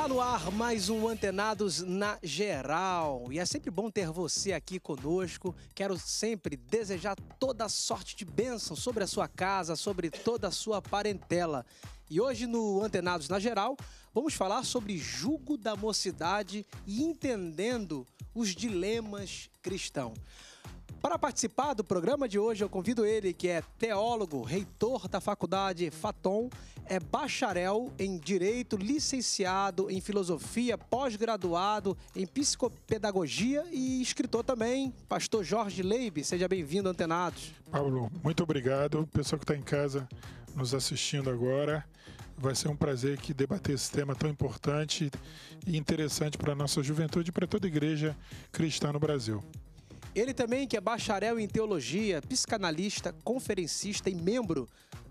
Tá no ar mais um Antenados na Geral. E é sempre bom ter você aqui conosco. Quero sempre desejar toda sorte de bênção sobre a sua casa, sobre toda a sua parentela. E hoje no Antenados na Geral, vamos falar sobre jugo da mocidade e entendendo os dilemas cristãos. Para participar do programa de hoje, eu convido ele, que é teólogo, reitor da faculdade Faton, é bacharel em Direito, licenciado em Filosofia, pós-graduado em Psicopedagogia e escritor também, pastor Jorge Leib. Seja bem-vindo, Antenados. Paulo, muito obrigado. Pessoal que está em casa nos assistindo agora, vai ser um prazer que debater esse tema tão importante e interessante para a nossa juventude e para toda a igreja cristã no Brasil. Ele também que é bacharel em teologia, psicanalista, conferencista e membro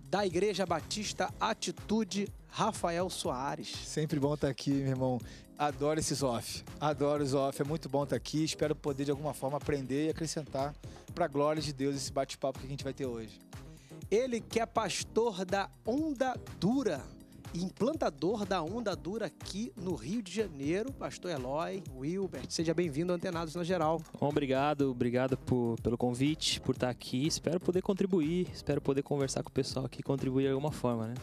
da Igreja Batista Atitude Rafael Soares. Sempre bom estar aqui, meu irmão. Adoro esses off. Adoro os off. É muito bom estar aqui. Espero poder, de alguma forma, aprender e acrescentar para a glória de Deus esse bate-papo que a gente vai ter hoje. Ele que é pastor da Onda Dura implantador da Onda Dura aqui no Rio de Janeiro, Pastor Eloy, Wilbert. Seja bem-vindo ao Antenados na Geral. obrigado, obrigado por, pelo convite, por estar aqui. Espero poder contribuir, espero poder conversar com o pessoal aqui e contribuir de alguma forma, né?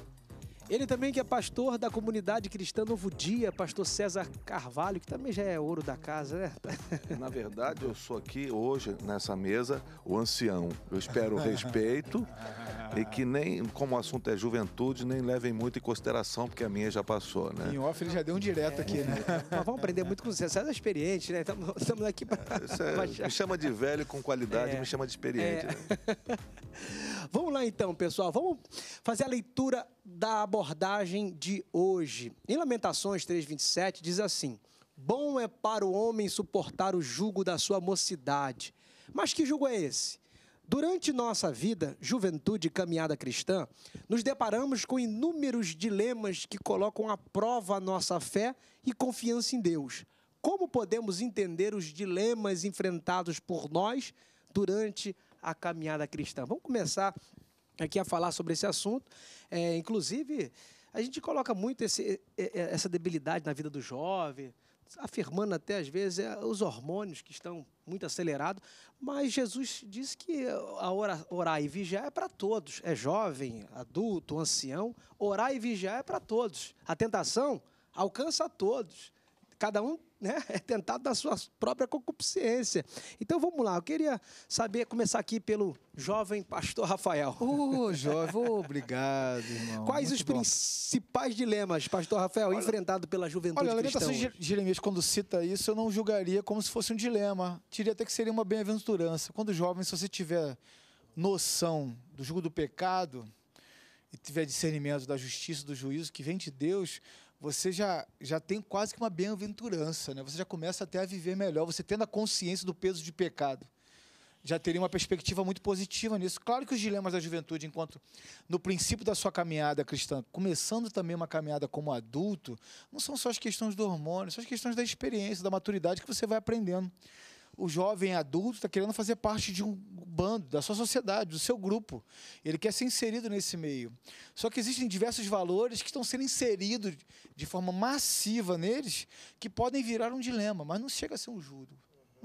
Ele também que é pastor da comunidade cristã Novo Dia, pastor César Carvalho, que também já é ouro da casa, né? Na verdade, eu sou aqui hoje, nessa mesa, o ancião. Eu espero respeito e que nem, como o assunto é juventude, nem levem muito em consideração, porque a minha já passou, né? Em off ele já deu um direto aqui, né? Mas é. vamos aprender muito com você. César é experiente, né? Estamos aqui para... É, me chama de velho com qualidade, é. me chama de experiente. É. Né? vamos lá então, pessoal. Vamos fazer a leitura da abordagem de hoje. Em Lamentações 3:27 diz assim: Bom é para o homem suportar o jugo da sua mocidade. Mas que jugo é esse? Durante nossa vida, juventude e caminhada cristã, nos deparamos com inúmeros dilemas que colocam à prova a nossa fé e confiança em Deus. Como podemos entender os dilemas enfrentados por nós durante a caminhada cristã? Vamos começar aqui a falar sobre esse assunto. É, inclusive, a gente coloca muito esse, essa debilidade na vida do jovem, afirmando até às vezes é, os hormônios que estão muito acelerados, mas Jesus disse que a orar e vigiar é para todos, é jovem, adulto, ancião, orar e vigiar é para todos. A tentação alcança a todos cada um né, é tentado na sua própria concupiscência. Então vamos lá, eu queria saber, começar aqui pelo jovem pastor Rafael. Ô, oh, jovem, obrigado, irmão. Quais Muito os bom. principais dilemas, pastor Rafael, olha, enfrentado pela juventude olha, cristã? Assim, olha, Jeremias, quando cita isso, eu não julgaria como se fosse um dilema. Diria até que seria uma bem-aventurança. Quando jovem, se você tiver noção do jugo do pecado e tiver discernimento da justiça, do juízo que vem de Deus, você já, já tem quase que uma bem-aventurança, né? Você já começa até a viver melhor, você tendo a consciência do peso de pecado. Já teria uma perspectiva muito positiva nisso. Claro que os dilemas da juventude, enquanto no princípio da sua caminhada cristã, começando também uma caminhada como adulto, não são só as questões do hormônio, são as questões da experiência, da maturidade que você vai aprendendo o jovem adulto está querendo fazer parte de um bando, da sua sociedade, do seu grupo. Ele quer ser inserido nesse meio. Só que existem diversos valores que estão sendo inseridos de forma massiva neles, que podem virar um dilema, mas não chega a ser um juro.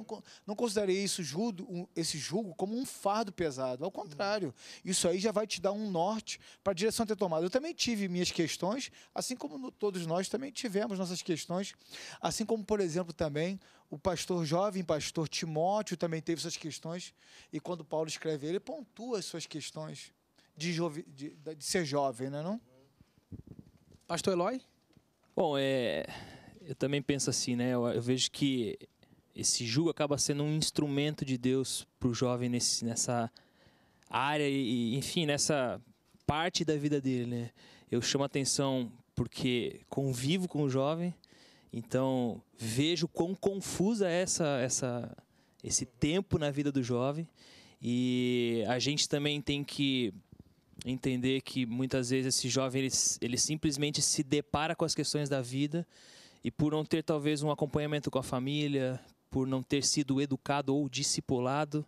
Não, não considerei isso julgo, esse julgo como um fardo pesado. Ao contrário, isso aí já vai te dar um norte para a direção ter tomado. Eu também tive minhas questões, assim como todos nós também tivemos nossas questões, assim como, por exemplo, também o pastor jovem, pastor Timóteo, também teve suas questões. E quando Paulo escreve, ele pontua as suas questões de, jove, de, de ser jovem, não é não? Pastor Eloy? Bom, é, eu também penso assim, né? Eu, eu vejo que esse jugo acaba sendo um instrumento de Deus para o jovem nesse, nessa área e, enfim, nessa parte da vida dele. Né? Eu chamo atenção porque convivo com o jovem, então vejo quão confusa é essa, essa, esse tempo na vida do jovem e a gente também tem que entender que muitas vezes esse jovem ele, ele simplesmente se depara com as questões da vida e por não ter talvez um acompanhamento com a família, por não ter sido educado ou discipulado,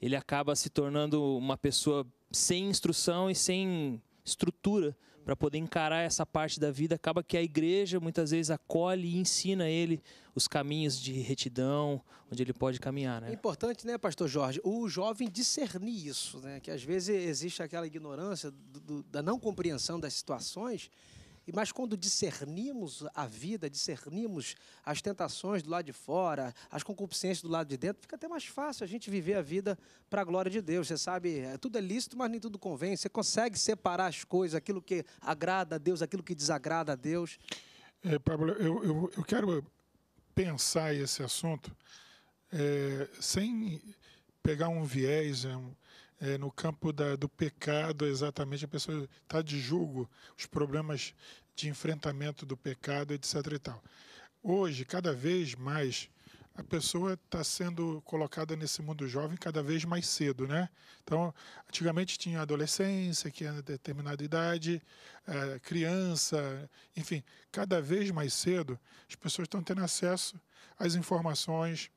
ele acaba se tornando uma pessoa sem instrução e sem estrutura para poder encarar essa parte da vida. Acaba que a igreja muitas vezes acolhe e ensina ele os caminhos de retidão, onde ele pode caminhar. Né? É importante, né, Pastor Jorge, o jovem discernir isso, né? que às vezes existe aquela ignorância do, do, da não compreensão das situações mas quando discernimos a vida, discernimos as tentações do lado de fora, as concupiscências do lado de dentro, fica até mais fácil a gente viver a vida para a glória de Deus. Você sabe, é, tudo é lícito, mas nem tudo convém. Você consegue separar as coisas, aquilo que agrada a Deus, aquilo que desagrada a Deus. É, Pablo, eu, eu, eu quero pensar esse assunto é, sem pegar um viés. É É, no campo da, do pecado, exatamente, a pessoa está de julgo os problemas de enfrentamento do pecado, etc. E tal. Hoje, cada vez mais, a pessoa está sendo colocada nesse mundo jovem cada vez mais cedo, né? Então, antigamente tinha adolescência, que é determinada idade, é, criança, enfim, cada vez mais cedo as pessoas estão tendo acesso às informações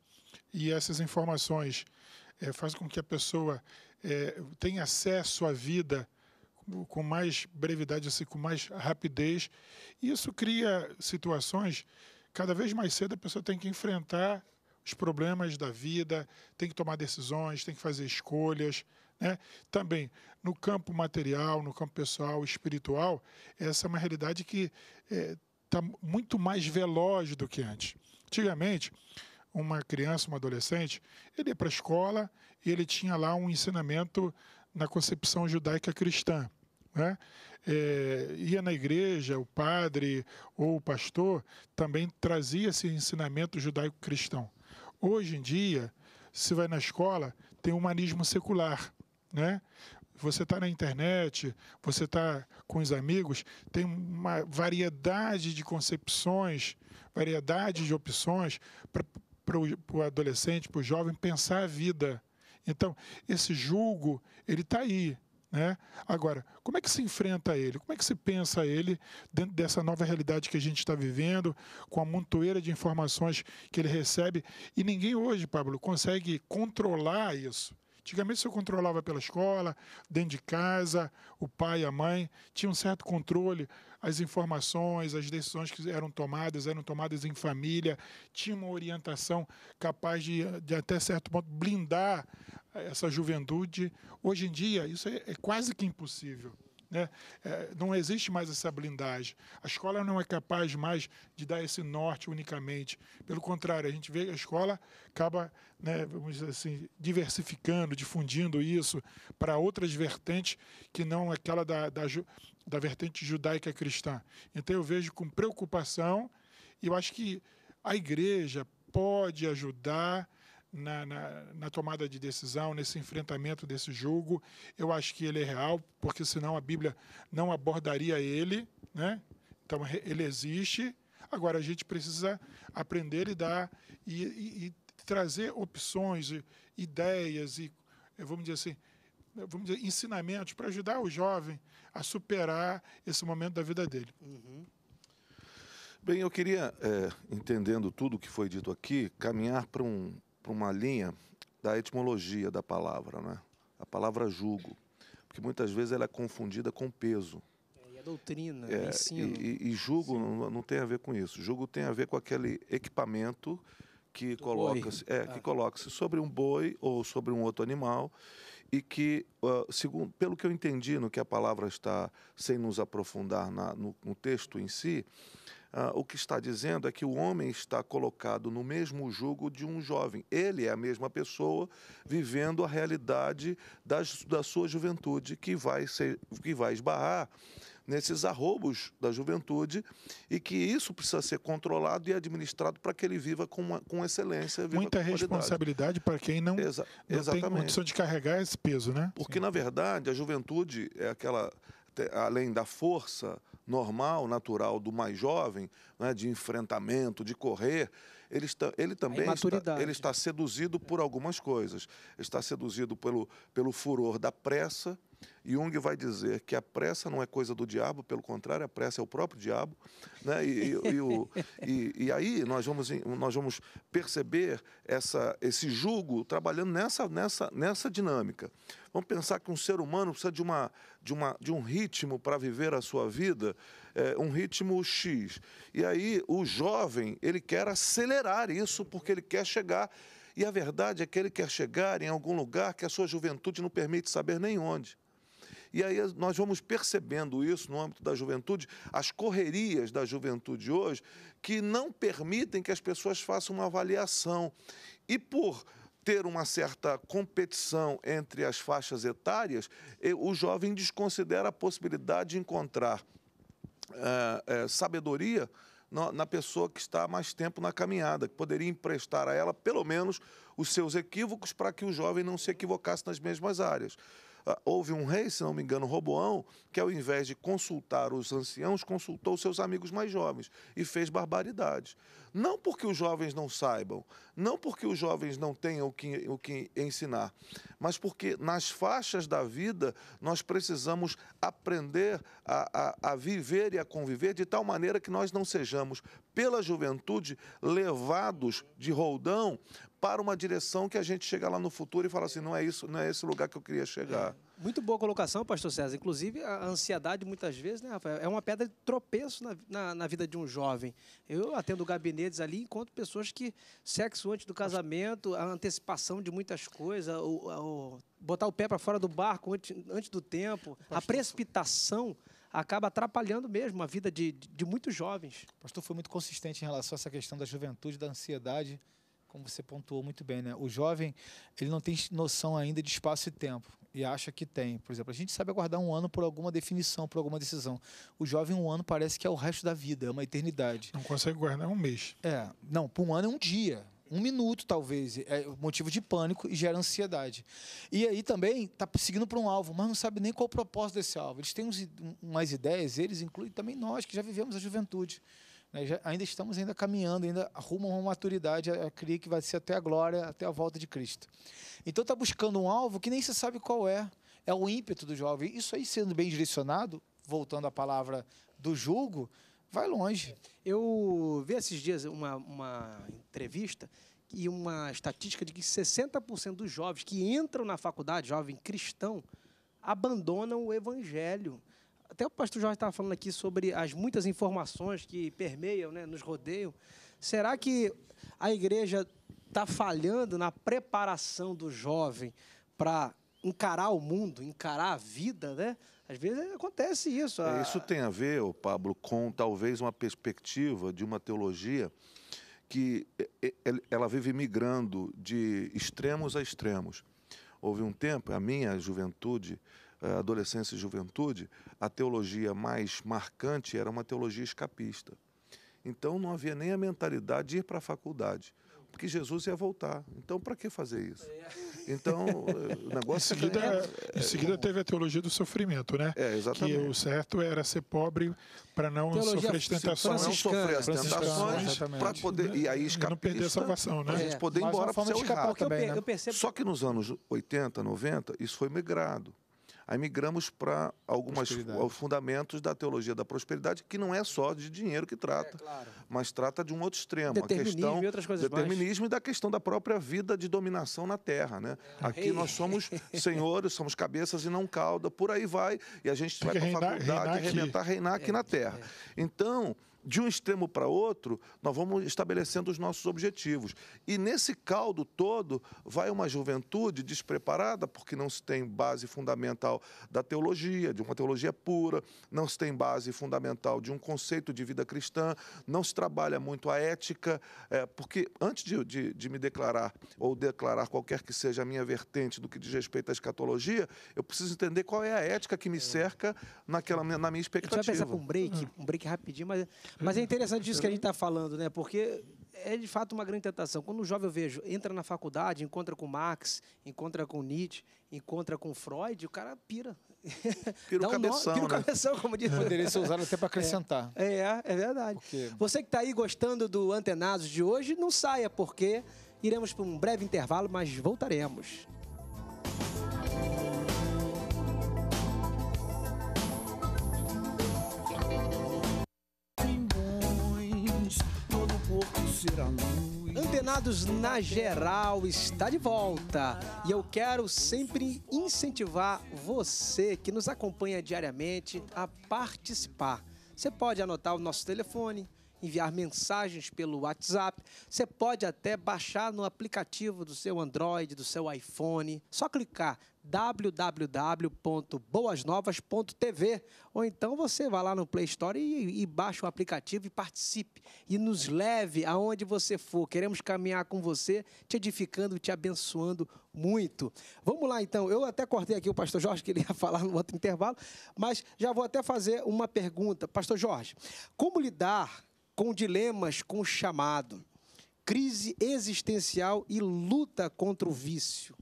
e essas informações é, fazem com que a pessoa é, tenha acesso à vida com mais brevidade, assim, com mais rapidez. E isso cria situações, cada vez mais cedo a pessoa tem que enfrentar os problemas da vida, tem que tomar decisões, tem que fazer escolhas. Né? Também no campo material, no campo pessoal, espiritual, essa é uma realidade que está é, tá muito mais veloz do que antes. Antigamente, uma criança, um adolescente, ele ia para a escola e ele tinha lá um ensinamento na concepção judaica cristã né? É, ia na igreja, o padre ou o pastor também trazia esse ensinamento judaico-cristão. Hoje em dia, se vai na escola, tem humanismo secular, né? Você está na internet, você está com os amigos, tem uma variedade de concepções, variedade de opções para o adolescente, para o jovem pensar a vida. Então, esse julgo, ele está aí, né? Agora, como é que se enfrenta ele? Como é que se pensa ele dentro dessa nova realidade que a gente está vivendo, com a montoeira de informações que ele recebe? E ninguém hoje, Pablo, consegue controlar isso. Antigamente eu controlava pela escola, dentro de casa, o pai, a mãe, tinha um certo controle as informações, as decisões que eram tomadas, eram tomadas em família, tinha uma orientação capaz de, de até certo ponto, blindar eh, essa juventude. Hoje em dia, isso é, é quase que impossível. Né? É, não existe mais essa blindagem. A escola não é capaz mais de dar esse norte unicamente. Pelo contrário, a gente vê que a escola acaba, né, vamos dizer assim, diversificando, difundindo isso para outras vertentes que não aquela da, da, da vertente judaica cristã. Então eu vejo com preocupação e eu acho que a igreja pode ajudar na, na, na, tomada de decisão, nesse enfrentamento desse jogo. Eu acho que ele é real, porque senão a Bíblia não abordaria ele, né? Então ele existe. Agora a gente precisa aprender e dar e, e, e trazer opções, ideias e vamos dizer assim, né, vamos dizer, ensinamentos para ajudar o jovem a superar esse momento da vida dele. Uhum. Bem, eu queria, é, entendendo tudo o que foi dito aqui, caminhar para um, uma linha da etimologia da palavra, né? a palavra jugo, porque muitas vezes ela é confundida com peso. É, e a doutrina, é, ensino. E, e jugo não, não, tem a ver com isso. Jugo tem a ver com aquele equipamento que coloca-se é, ah. que coloca sobre um boi ou sobre um outro animal e que, uh, segundo, pelo que eu entendi no que a palavra está, sem nos aprofundar na, no, no, texto em si, uh, o que está dizendo é que o homem está colocado no mesmo jugo de um jovem. Ele é a mesma pessoa vivendo a realidade das, da sua juventude que vai, ser, que vai esbarrar nesses arrobos da juventude e que isso precisa ser controlado e administrado para que ele viva com, uma, com excelência. Viva Muita com responsabilidade para quem não, Exa não exatamente. tem condição de carregar esse peso, né? Porque, Sim. na verdade, a juventude é aquela além da força normal, natural do mais jovem, né, de enfrentamento, de correr, ele, está, ele também está, ele está seduzido por algumas coisas. Está seduzido pelo, pelo furor da pressa, Jung vai dizer que a pressa não é coisa do diabo, pelo contrário, a pressa é o próprio diabo. Né? E, e, e, o, e aí nós vamos, nós vamos perceber essa, esse julgo trabalhando nessa, nessa, nessa dinâmica. Vamos pensar que um ser humano precisa de, uma, de, uma, de um ritmo para viver a sua vida, é, um ritmo X. E aí o jovem ele quer acelerar isso porque ele quer chegar. E a verdade é que ele quer chegar em algum lugar que a sua juventude não permite saber nem onde. E aí nós vamos percebendo isso no âmbito da juventude, as correrias da juventude hoje, que não permitem que as pessoas façam uma avaliação. E por ter uma certa competição entre as faixas etárias, o jovem desconsidera a possibilidade de encontrar é, é, sabedoria na pessoa que está mais tempo na caminhada, que poderia emprestar a ela, pelo menos, os seus equívocos para que o jovem não se equivocasse nas mesmas áreas. Ah, houve um rei, se não me engano, Roboão, que ao invés de consultar os anciãos, consultou seus amigos mais jovens e fez barbaridades. Não porque os jovens não saibam, não porque os jovens não tenham o que, o que ensinar, mas porque nas faixas da vida nós precisamos aprender a, a, a viver e a conviver de tal maneira que nós não sejamos, pela juventude, levados de roldão para uma direção que a gente chega lá no futuro e fala assim, não é isso, não é esse lugar que eu queria chegar. É. Muito boa colocação, pastor César. Inclusive, a ansiedade, muitas vezes, né, Rafael, é uma pedra de tropeço na, na, na vida de um jovem. Eu atendo gabinetes ali e encontro pessoas que sexo antes do casamento, a antecipação de muitas coisas, o, o botar o pé para fora do barco antes, antes do tempo, pastor, a precipitação acaba atrapalhando mesmo a vida de, de, de muitos jovens. pastor foi muito consistente em relação a essa questão da juventude, da ansiedade como você pontuou muito bem, né? O jovem, ele não tem noção ainda de espaço e tempo e acha que tem. Por exemplo, a gente sabe aguardar um ano por alguma definição, por alguma decisão. O jovem, um ano parece que é o resto da vida, é uma eternidade. Não consegue guardar um mês. É, não, por um ano é um dia. Um minuto, talvez, é motivo de pânico e gera ansiedade. E aí também está seguindo para um alvo, mas não sabe nem qual o propósito desse alvo. Eles têm uns, umas ideias, eles incluem também nós, que já vivemos a juventude. Né? Já, ainda estamos ainda caminhando, ainda rumo a uma maturidade, a crer que vai ser até a glória, até a volta de Cristo. Então está buscando um alvo que nem se sabe qual é. É o ímpeto do jovem. Isso aí sendo bem direcionado, voltando à palavra do julgo, vai longe. Eu vi esses dias uma, uma entrevista e uma estatística de que 60% dos jovens que entram na faculdade, jovem cristão, abandonam o evangelho. Até o pastor Jorge estava falando aqui sobre as muitas informações que permeiam, né, nos rodeiam. Será que a igreja está falhando na preparação do jovem para encarar o mundo, encarar a vida, né? Às vezes acontece isso. É, a... Isso tem a ver, o Pablo, com talvez uma perspectiva de uma teologia que é, é, ela vive migrando de extremos a extremos. Houve um tempo, a minha juventude, eh, adolescência e juventude, a teologia mais marcante era uma teologia escapista. Então não havia nem a mentalidade de ir para a faculdade porque Jesus ia voltar. Então, para que fazer isso? É. Então, o negócio. Em seguida, é, em seguida é, teve a teologia do sofrimento, né? É, exatamente. Que o certo era ser pobre para não teologia sofrer as tentações. Não sofrer as tentações, para poder. E aí escapar. não perder a salvação, né? A gente é. poder ir embora para o seu também, né? eu, eu percebo... Só que nos anos 80, 90, isso foi migrado. Aí migramos para alguns fundamentos da teologia da prosperidade, que não é só de dinheiro que trata, é, claro. mas trata de um outro extremo. Determinismo a questão, e outras coisas Determinismo mais. e da questão da própria vida de dominação na Terra. Né? Ah, aqui Ei. nós somos senhores, somos cabeças e não cauda, por aí vai, e a gente Tem vai para a faculdade reinar reinar reinar aqui é, na Terra. É. Então de um extremo para outro, nós vamos estabelecendo os nossos objetivos. E nesse caldo todo vai uma juventude despreparada, porque não se tem base fundamental da teologia, de uma teologia pura, não se tem base fundamental de um conceito de vida cristã, não se trabalha muito a ética, é, porque antes de, de, de me declarar ou declarar qualquer que seja a minha vertente do que diz respeito à escatologia, eu preciso entender qual é a ética que me é. cerca naquela, na minha expectativa. A gente vai pensar com um break, hum. um break rapidinho, mas mas é interessante isso que a gente está falando, né? Porque é de fato uma grande tentação. Quando o jovem eu vejo, entra na faculdade, encontra com Marx, encontra com Nietzsche, encontra com Freud, o cara pira. Pira o um cabeção, nó, pira o né? cabeção, como diz. É. Poderia ser usado até para acrescentar. É, é, é verdade. Porque... Você que está aí gostando do Antenados de hoje, não saia, porque iremos para um breve intervalo, mas voltaremos. Antenados na geral está de volta e eu quero sempre incentivar você que nos acompanha diariamente a participar. Você pode anotar o nosso telefone, enviar mensagens pelo WhatsApp. Você pode até baixar no aplicativo do seu Android, do seu iPhone. Só clicar www.boasnovas.tv ou então você vai lá no Play Store e, e, baixa o aplicativo e participe e nos leve aonde você for. Queremos caminhar com você, te edificando, te abençoando muito. Vamos lá então. Eu até cortei aqui o pastor Jorge que ele ia falar no outro intervalo, mas já vou até fazer uma pergunta, pastor Jorge. Como lidar com dilemas com o chamado? Crise existencial e luta contra o vício.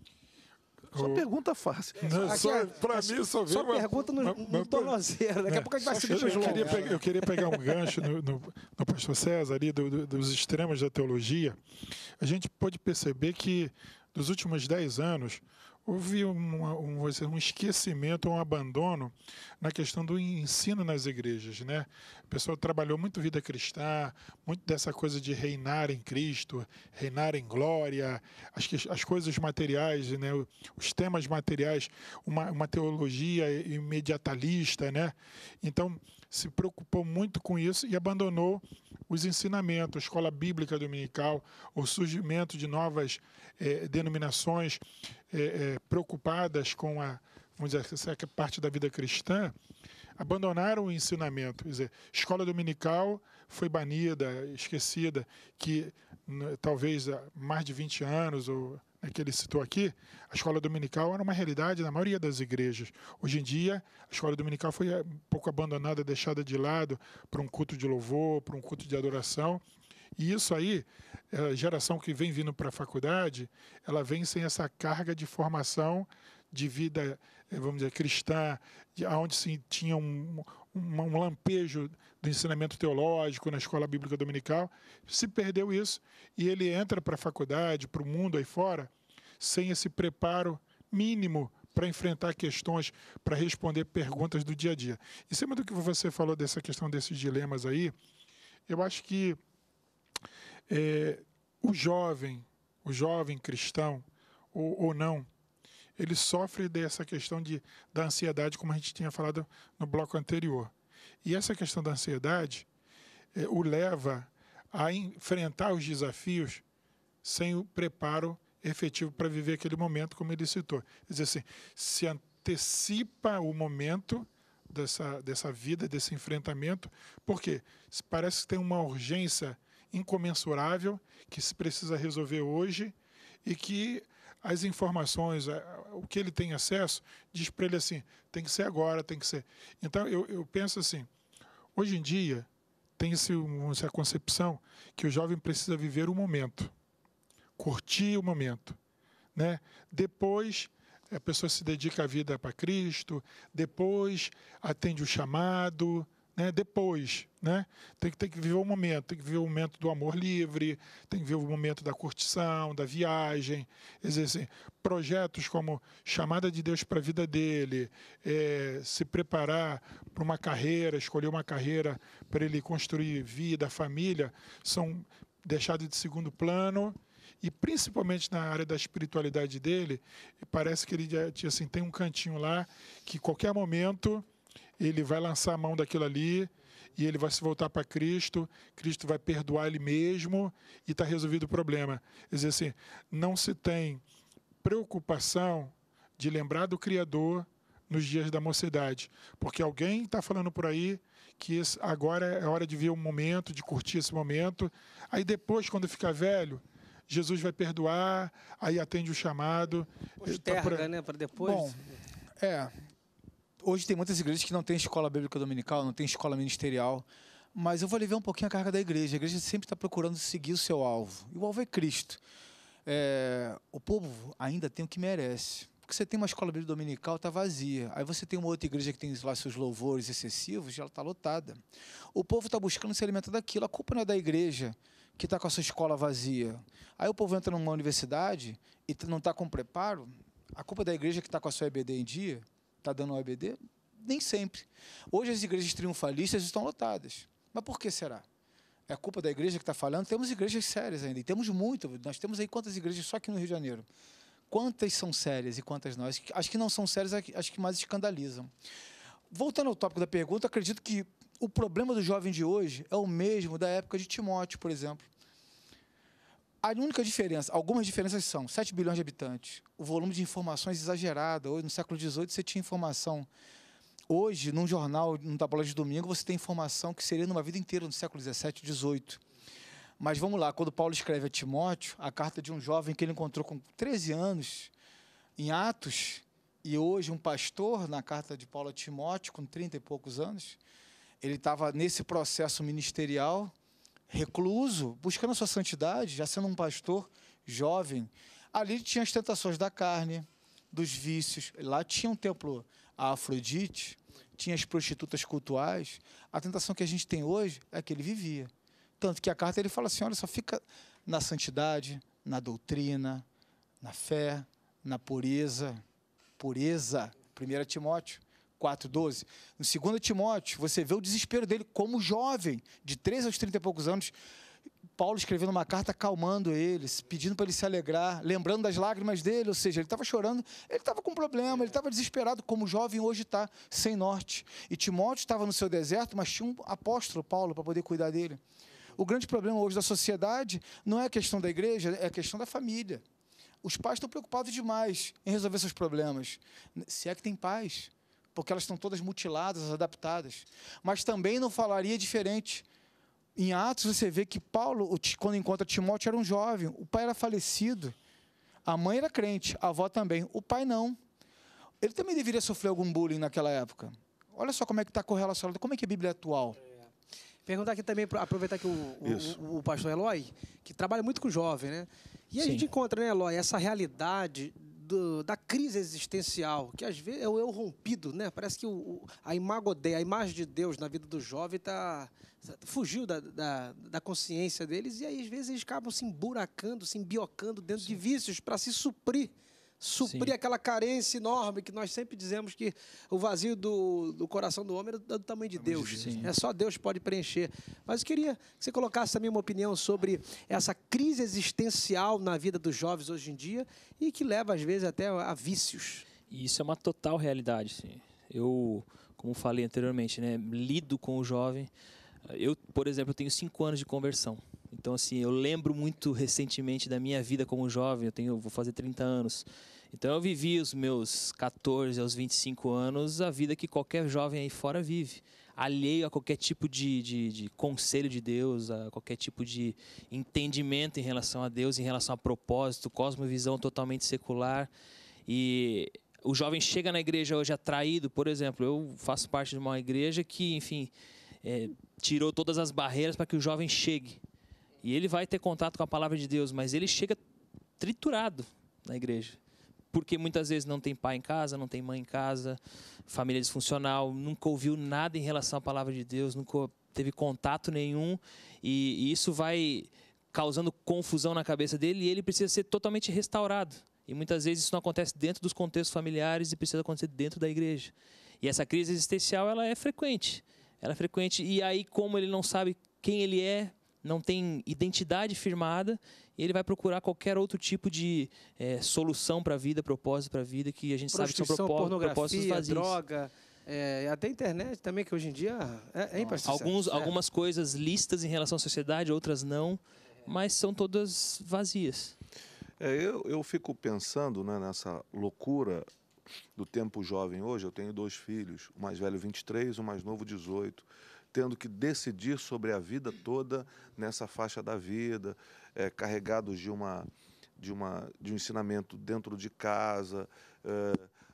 Só hum. pergunta fácil. Não, só, é, mim, só, só uma... pergunta no, no tornozeiro. Daqui a né? pouco a gente vai seguir eu, queria pegar, eu queria pegar um gancho no, no, no pastor César, ali, do, do, dos extremos da teologia. A gente pode perceber que, nos últimos dez anos, houve um um, um esquecimento, um abandono na questão do ensino nas igrejas. Né? O pessoal trabalhou muito vida cristã, muito dessa coisa de reinar em Cristo, reinar em glória, as, as coisas materiais, né? os temas materiais, uma, uma teologia imediatalista. Né? Então, se preocupou muito com isso e abandonou os ensinamentos, a escola bíblica dominical, o surgimento de novas eh, denominações é, é, preocupadas com a, vamos dizer, essa é parte da vida cristã, abandonaram o ensinamento. Quer dizer, escola dominical foi banida, esquecida, que né, talvez há mais de 20 anos, ou né, que ele citou aqui, a escola dominical era uma realidade na maioria das igrejas. Hoje em dia, a escola dominical foi é, um pouco abandonada, deixada de lado para um culto de louvor, para um culto de adoração. E isso aí, eh, a geração que vem vindo para a faculdade, ela vem sem essa carga de formação de vida, eh, vamos dizer, cristã, onde se tinha um, um, um, lampejo do ensinamento teológico na escola bíblica dominical, se perdeu isso e ele entra para a faculdade, para o mundo aí fora, sem esse preparo mínimo para enfrentar questões, para responder perguntas do dia a dia. Em cima do que você falou dessa questão desses dilemas aí, eu acho que é, o jovem, o jovem cristão, ou, ou não, ele sofre dessa questão de, da ansiedade, como a gente tinha falado no bloco anterior. E essa questão da ansiedade é, o leva a enfrentar os desafios sem o preparo efetivo para viver aquele momento, como ele citou. Quer dizer assim, se antecipa o momento dessa, dessa vida, desse enfrentamento, porque parece que tem uma urgência incomensurável que se precisa resolver hoje e que as informações, o que ele tem acesso, diz para ele assim: tem que ser agora, tem que ser. Então, eu, eu penso assim: hoje em dia, tem-se essa concepção que o jovem precisa viver o momento, curtir o momento. Né? Depois, a pessoa se dedica a vida para Cristo, depois atende o chamado, né, depois. Né? Tem, que, tem que viver o momento, tem que viver o momento do amor livre, tem que viver o momento da curtição, da viagem. Existem projetos como chamada de Deus para a vida dele, é, se preparar para uma carreira, escolher uma carreira para ele construir vida, família, são deixados de segundo plano e principalmente na área da espiritualidade dele, parece que ele assim, tem um cantinho lá que qualquer momento ele vai lançar a mão daquilo ali e ele vai se voltar para Cristo, Cristo vai perdoar ele mesmo e está resolvido o problema. Quer dizer assim, não se tem preocupação de lembrar do Criador nos dias da mocidade, porque alguém está falando por aí que agora é hora de ver o um momento, de curtir esse momento, aí depois, quando ficar velho, Jesus vai perdoar, aí atende o chamado. Posterga, tá por... né, para depois. Bom, é, hoje tem muitas igrejas que não tem escola bíblica dominical, não tem escola ministerial, mas eu vou aliviar um pouquinho a carga da igreja. A igreja sempre está procurando seguir o seu alvo, e o alvo é Cristo. É, o povo ainda tem o que merece. Porque você tem uma escola bíblica dominical, está vazia. Aí você tem uma outra igreja que tem lá seus louvores excessivos, já ela está lotada. O povo está buscando se alimentar daquilo. A culpa não é da igreja que está com a sua escola vazia. Aí o povo entra numa universidade e não está com preparo. A culpa é da igreja que está com a sua EBD em dia. Está dando OABD? Nem sempre. Hoje as igrejas triunfalistas estão lotadas. Mas por que será? É culpa da igreja que está falando? Temos igrejas sérias ainda, e temos muito. Nós temos aí quantas igrejas só aqui no Rio de Janeiro? Quantas são sérias e quantas não? As que não são sérias, as que mais escandalizam. Voltando ao tópico da pergunta, acredito que o problema do jovem de hoje é o mesmo da época de Timóteo, por exemplo. A única diferença, algumas diferenças são 7 bilhões de habitantes, o volume de informações é exagerado. Hoje, no século XVIII, você tinha informação. Hoje, num jornal, num tabuleiro de domingo, você tem informação que seria numa vida inteira, no século XVII, XVIII. Mas vamos lá, quando Paulo escreve a Timóteo, a carta de um jovem que ele encontrou com 13 anos, em Atos, e hoje um pastor, na carta de Paulo a Timóteo, com 30 e poucos anos, ele estava nesse processo ministerial recluso, buscando a sua santidade, já sendo um pastor jovem. Ali tinha as tentações da carne, dos vícios. Lá tinha um templo a Afrodite, tinha as prostitutas cultuais. A tentação que a gente tem hoje é que ele vivia. Tanto que a carta ele fala assim: olha, só fica na santidade, na doutrina, na fé, na pureza. Pureza, 1 Timóteo. 4,12, no 2 Timóteo, você vê o desespero dele como jovem, de 3 aos 30 e poucos anos, Paulo escrevendo uma carta calmando eles, pedindo para ele se alegrar, lembrando das lágrimas dele, ou seja, ele estava chorando, ele estava com problema, ele estava desesperado, como o jovem hoje está, sem norte. E Timóteo estava no seu deserto, mas tinha um apóstolo, Paulo, para poder cuidar dele. O grande problema hoje da sociedade não é a questão da igreja, é a questão da família. Os pais estão preocupados demais em resolver seus problemas. Se é que tem paz porque elas estão todas mutiladas, adaptadas. Mas também não falaria diferente. Em Atos você vê que Paulo, quando encontra Timóteo, era um jovem, o pai era falecido, a mãe era crente, a avó também, o pai não. Ele também deveria sofrer algum bullying naquela época. Olha só como é que está correlacionado, como é que a Bíblia é atual. É. Perguntar aqui também, aproveitar que o, o, o, pastor Eloy, que trabalha muito com jovem, né? E a Sim. gente encontra, né, Eloy, essa realidade do, da crise existencial, que às vezes é o eu rompido, né? Parece que o, a imagodé, a imagem de Deus na vida do jovem tá, tá, fugiu da, da, da consciência deles e aí às vezes eles acabam se emburacando, se embiocando dentro Sim. de vícios para se suprir suprir Sim. aquela carência enorme que nós sempre dizemos que o vazio do, do coração do homem é do tamanho de Deus. Sim. É só Deus pode preencher. Mas eu queria que você colocasse também uma opinião sobre essa crise existencial na vida dos jovens hoje em dia e que leva às vezes até a vícios. isso é uma total realidade. Sim. Eu, como falei anteriormente, né, lido com o jovem. Eu, por exemplo, tenho cinco anos de conversão. Então, assim, eu lembro muito recentemente da minha vida como jovem, eu tenho, vou fazer 30 anos. Então, eu vivi os meus 14 aos 25 anos a vida que qualquer jovem aí fora vive, alheio a qualquer tipo de, de, de conselho de Deus, a qualquer tipo de entendimento em relação a Deus, em relação a propósito, cosmovisão totalmente secular. E o jovem chega na igreja hoje atraído, por exemplo, eu faço parte de uma igreja que, enfim, é, tirou todas as barreiras para que o jovem chegue e ele vai ter contato com a palavra de Deus, mas ele chega triturado na igreja. Porque muitas vezes não tem pai em casa, não tem mãe em casa, família disfuncional, nunca ouviu nada em relação à palavra de Deus, nunca teve contato nenhum. E, e isso vai causando confusão na cabeça dele e ele precisa ser totalmente restaurado. E muitas vezes isso não acontece dentro dos contextos familiares e precisa acontecer dentro da igreja. E essa crise existencial ela é frequente. Ela é frequente. E aí, como ele não sabe quem ele é, não tem identidade firmada, ele vai procurar qualquer outro tipo de é, solução para a vida, propósito para a vida, que a gente sabe que são propó propósitos vazios. droga, é, até internet também, que hoje em dia é, é Alguns, é. Algumas coisas listas em relação à sociedade, outras não, mas são todas vazias. É, eu, eu fico pensando né, nessa loucura do tempo jovem hoje. Eu tenho dois filhos, o mais velho 23, o mais novo 18 tendo que decidir sobre a vida toda nessa faixa da vida, é, carregados de uma de uma de um ensinamento dentro de casa, é,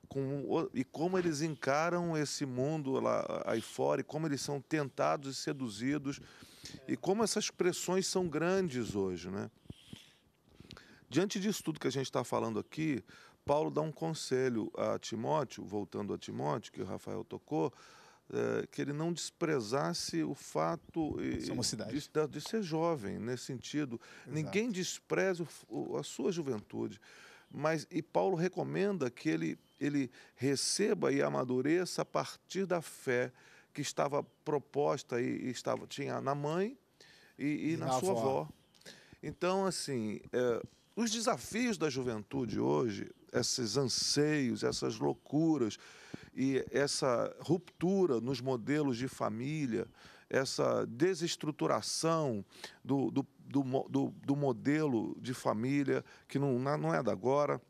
com, e como eles encaram esse mundo lá aí fora, e como eles são tentados e seduzidos, e como essas pressões são grandes hoje, né? Diante disso tudo que a gente está falando aqui, Paulo dá um conselho a Timóteo, voltando a Timóteo, que o Rafael tocou, é, que ele não desprezasse o fato de, de, de, ser jovem, nesse sentido. Exato. Ninguém despreze o, o, a sua juventude. Mas, e Paulo recomenda que ele, ele receba e amadureça a partir da fé que estava proposta e, e estava, tinha na mãe e, e na, na, sua avó. avó. Então, assim, é, os desafios da juventude hoje, esses anseios, essas loucuras, e essa ruptura nos modelos de família, essa desestruturação do, do, do, do, do modelo de família, que não, não é da agora,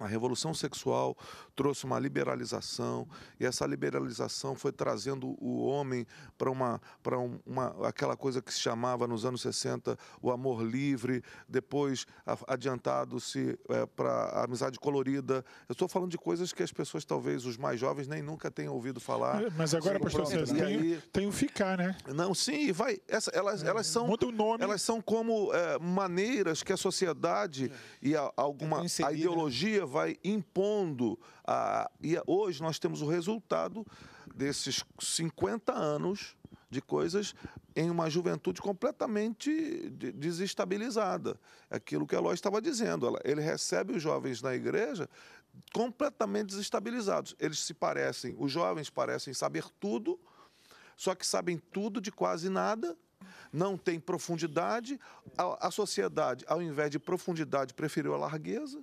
a revolução sexual trouxe uma liberalização e essa liberalização foi trazendo o homem para uma para uma aquela coisa que se chamava nos anos 60 o amor livre, depois adiantado-se é, para a amizade colorida. Eu estou falando de coisas que as pessoas talvez os mais jovens nem nunca tenham ouvido falar. É, mas agora pastor César, tem, aí... tem o ficar, né? Não, sim, vai essa, elas elas é, são Muda o nome. elas são como é, maneiras que a sociedade é. e a, alguma a né? ideologia vai impondo. A, e hoje nós temos o resultado desses 50 anos de coisas em uma juventude completamente desestabilizada. É aquilo que a Lois estava dizendo, ele recebe os jovens na igreja completamente desestabilizados. Eles se parecem, os jovens parecem saber tudo, só que sabem tudo de quase nada. Não tem profundidade, a, a sociedade, ao invés de profundidade, preferiu a largueza.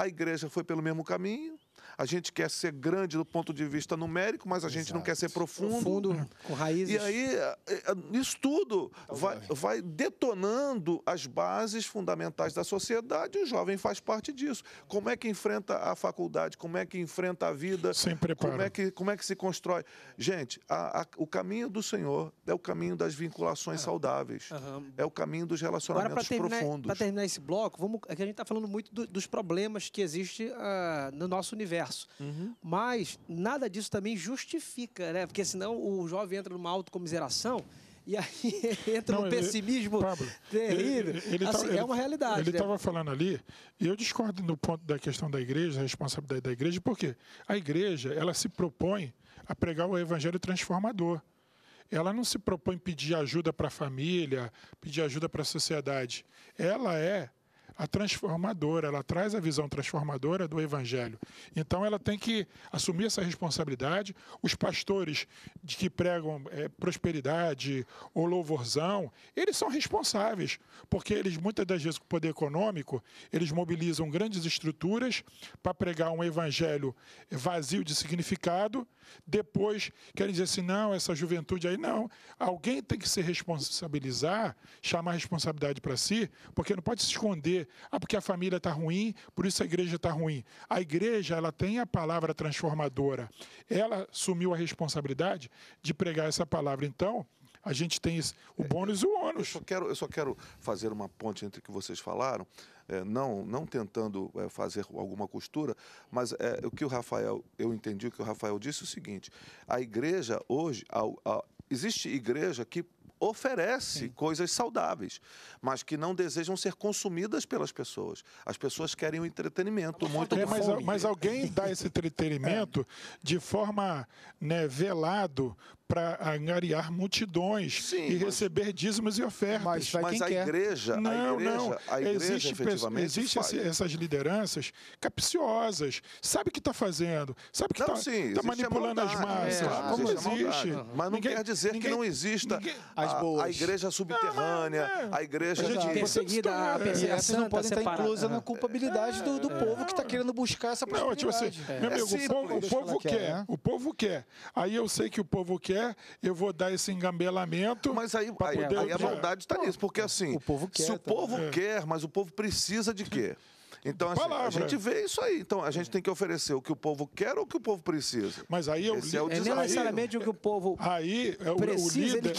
A igreja foi pelo mesmo caminho, a gente quer ser grande do ponto de vista numérico, mas a Exato. gente não quer ser profundo. Profundo, com raízes. E aí, é, é, isso tudo tá vai, vai detonando as bases fundamentais da sociedade e o jovem faz parte disso. Como é que enfrenta a faculdade? Como é que enfrenta a vida? Sem preparo. Como é que, como é que se constrói? Gente, a, a, o caminho do Senhor é o caminho das vinculações ah. saudáveis. Aham. É o caminho dos relacionamentos Agora, terminar, profundos. Para terminar esse bloco, vamos, aqui é a gente está falando muito do, dos problemas que existem uh, ah, no nosso universo universo. Uhum. Mas nada disso também justifica, né? Porque senão o jovem entra numa autocomiseração e aí entra Não, ele, pessimismo Pablo, terrível. Ele, ele, assim, é uma realidade. Ele estava né? falando ali, e eu discordo no ponto da questão da igreja, da responsabilidade da igreja, porque a igreja ela se propõe a pregar o evangelho transformador. Ela não se propõe pedir ajuda para a família, pedir ajuda para a sociedade. Ela é a transformadora, ela traz a visão transformadora do Evangelho. Então ela tem que assumir essa responsabilidade. Os pastores de que pregam é, prosperidade ou louvorzão, eles são responsáveis, porque eles muitas das vezes com poder econômico, eles mobilizam grandes estruturas para pregar um Evangelho vazio de significado. Depois querem dizer assim, não, essa juventude aí não. Alguém tem que se responsabilizar, chamar a responsabilidade para si, porque não pode se esconder ah, porque a família está ruim, por isso a igreja está ruim. A igreja, ela tem a palavra transformadora. Ela assumiu a responsabilidade de pregar essa palavra. Então, a gente tem esse, o bônus e o ônus. Eu só, quero, eu só quero fazer uma ponte entre o que vocês falaram, é, não, não tentando é, fazer alguma costura, mas é, o que o Rafael, eu entendi o que o Rafael disse é o seguinte: a igreja hoje, a, a, existe igreja que oferece Sim. coisas saudáveis, mas que não desejam ser consumidas pelas pessoas. As pessoas querem o um entretenimento muito é, mas, mas, alguém dá esse entretenimento é. de forma né, velado para angariar multidões Sim, e mas... receber dízimos e ofertas. Mas, mas a, quer. Igreja, não, a igreja, não, a igreja existe, efetivamente existe esse, essas lideranças capciosas, sabe o que está fazendo, sabe que está tá, tá manipulando as massas. É, claro, como existe. Mas não ninguém, quer dizer ninguém, que não exista ninguém, a, a, igreja subterrânea, não, não, não. É. a igreja a de... perseguida, a perseguição é, não pode estar inclusa na é. culpabilidade do, é. povo que está querendo buscar essa possibilidade. Tipo meu amigo, o povo quer, né? o povo quer. Aí eu sei que o povo quer quer, eu vou dar esse engambelamento. Mas aí, aí, aí a maldade está nisso, porque assim, o povo quer, se o povo é. quer, mas o povo precisa de quê? Então, assim, a gente vê isso aí. Então, a gente tem que oferecer o que o povo quer ou o que o povo precisa. Mas aí é o é desafio. Não necessariamente o que o povo aí, é, o, o líder,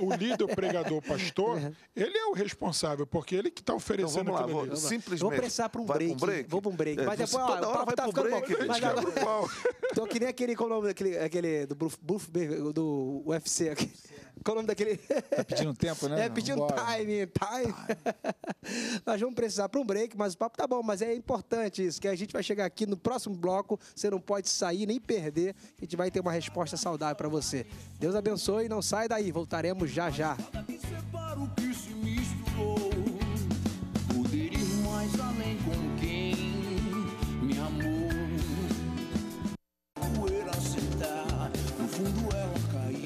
o líder, o pregador, o pastor, é. ele é o responsável, porque ele que está oferecendo então, vamos lá, vou, Simplesmente. Vou pensar para um, break, um break. Vou para um break. É, mas depois, toda ó, hora vai tá pro break, bom. Mas, agora, Então, que nem aquele, aquele, aquele do, do, do UFC. aqui qual o nome daquele? Tá pedindo tempo, né? É, pedindo time, time. time. Nós vamos precisar para um break, mas o papo tá bom, mas é importante isso, que a gente vai chegar aqui no próximo bloco, você não pode sair nem perder, a gente vai ter uma resposta saudável para você. Deus abençoe, não sai daí, voltaremos já já. Poder sentar no fundo é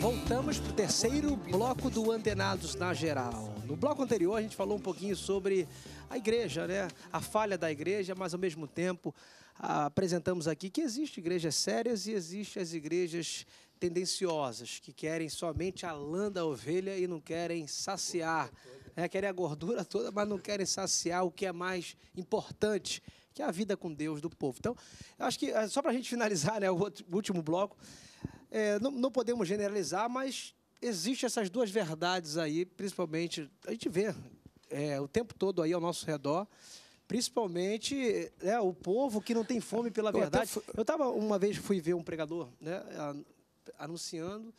Voltamos para o terceiro bloco do Antenados na Geral. No bloco anterior, a gente falou um pouquinho sobre a igreja, né? a falha da igreja, mas ao mesmo tempo apresentamos aqui que existem igrejas sérias e existem as igrejas tendenciosas, que querem somente a lã da ovelha e não querem saciar. Né? querem a gordura toda, mas não querem saciar o que é mais importante, que é a vida com Deus do povo. Então, acho que eh, só para a gente finalizar né, o último bloco é, não, não podemos generalizar, mas existem essas duas verdades aí, principalmente, a gente vê é, o tempo todo aí ao nosso redor, principalmente é o povo que não tem fome pela verdade. Eu estava uma vez fui ver um pregador né, anunciando